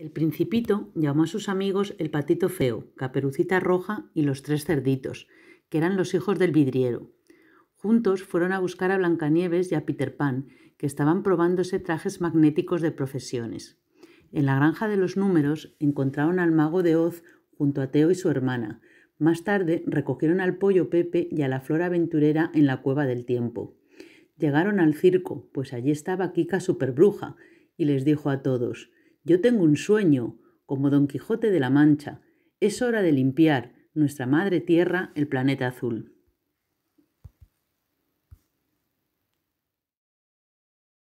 El principito llamó a sus amigos el patito feo, caperucita roja y los tres cerditos, que eran los hijos del vidriero. Juntos fueron a buscar a Blancanieves y a Peter Pan, que estaban probándose trajes magnéticos de profesiones. En la granja de los números encontraron al mago de Oz junto a Teo y su hermana. Más tarde recogieron al pollo Pepe y a la flor aventurera en la cueva del tiempo. Llegaron al circo, pues allí estaba Kika Superbruja, y les dijo a todos yo tengo un sueño, como Don Quijote de la Mancha. Es hora de limpiar nuestra madre tierra, el planeta azul.